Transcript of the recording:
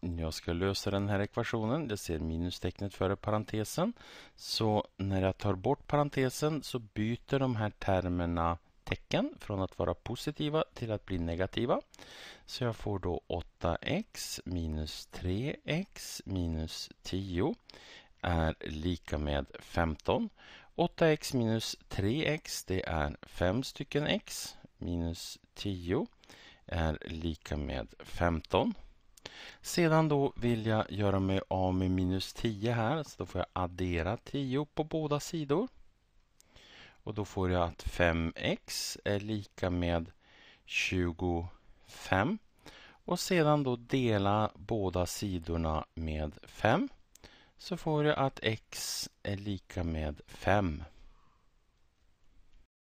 Jag ska lösa den här ekvationen. Jag ser minustecknet före parentesen. Så när jag tar bort parentesen så byter de här termerna tecken från att vara positiva till att bli negativa. Så jag får då 8x minus 3x minus 10 är lika med 15. 8x minus 3x det är 5 stycken x minus 10 är lika med 15. Sedan då vill jag göra mig av med minus 10 här, så då får jag addera 10 på båda sidor. Och då får jag att 5x är lika med 25. Och sedan då dela båda sidorna med 5. Så får jag att x är lika med 5.